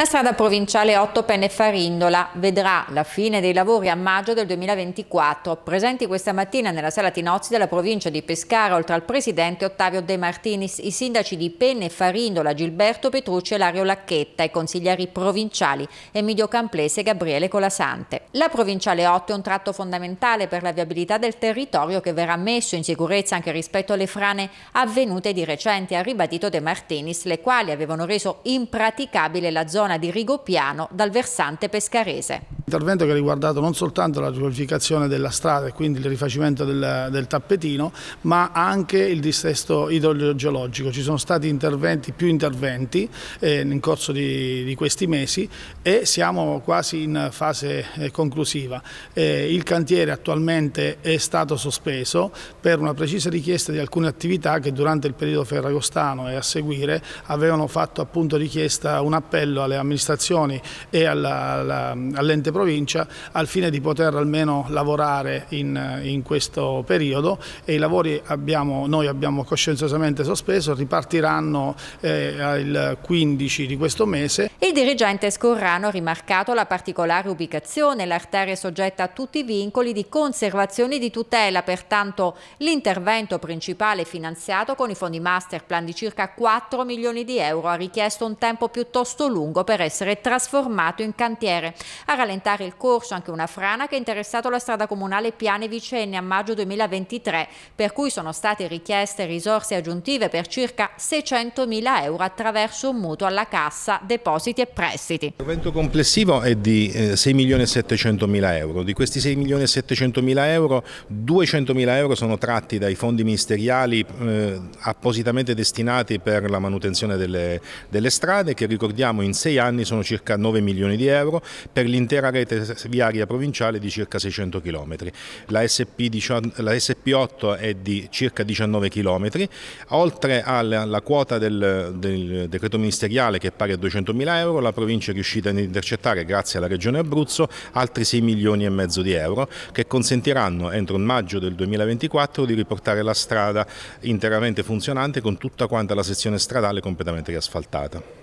La strada provinciale 8 Penne Farindola vedrà la fine dei lavori a maggio del 2024. Presenti questa mattina nella sala Tinozzi della provincia di Pescara, oltre al presidente Ottavio De Martinis, i sindaci di Penne Farindola, Gilberto Petrucci e Lario Lacchetta, i consiglieri provinciali Emilio Camplese e Gabriele Colasante. La provinciale 8 è un tratto fondamentale per la viabilità del territorio che verrà messo in sicurezza anche rispetto alle frane avvenute di recente, ha ribadito De Martinis, le quali avevano reso impraticabile la zona zona di Rigopiano dal versante pescarese. Intervento che ha riguardato non soltanto la riqualificazione della strada e quindi il rifacimento del, del tappetino, ma anche il dissesto idrogeologico. Ci sono stati interventi, più interventi eh, in corso di, di, questi mesi e siamo quasi in fase eh, conclusiva. Eh, il cantiere attualmente è stato sospeso per una precisa richiesta di alcune attività che durante il periodo ferragostano e a seguire avevano fatto appunto richiesta un appello alle amministrazioni e all'ente alla, alla, provincia al fine di poter almeno lavorare in, eh, in questo periodo e i lavori abbiamo, noi abbiamo coscienziosamente sospeso, ripartiranno eh, il 15 di questo mese. Il dirigente Scorrano ha rimarcato la particolare ubicazione, l'arteria è soggetta a tutti i vincoli di conservazione e di tutela, pertanto l'intervento principale finanziato con i fondi master plan di circa 4 milioni di euro ha richiesto un tempo piuttosto lungo per essere trasformato in cantiere. A rallentare dare il corso anche una frana che ha interessato la strada comunale Piane Vicenne a maggio 2023, per cui sono state richieste risorse aggiuntive per circa 600 mila euro attraverso un mutuo alla Cassa Depositi e Prestiti. L'evento complessivo è di 6 eh, milioni e 700 mila euro. Di questi 6 milioni e 700 mila euro, 200 mila euro sono tratti dai fondi ministeriali eh, appositamente destinati per la manutenzione delle, delle strade, che ricordiamo in sei anni sono circa 9 milioni di euro. Per l'intera una rete viaria provinciale di circa 600 km. La, SP, 8 è di circa 19 km, oltre alla, alla quota del, del, decreto ministeriale che è pari a 200.000 euro, la provincia è riuscita ad intercettare, grazie alla Regione Abruzzo, altri 6 milioni e mezzo di euro che consentiranno entro maggio del 2024 di riportare la strada interamente funzionante con tutta quanta la sezione stradale completamente riasfaltata.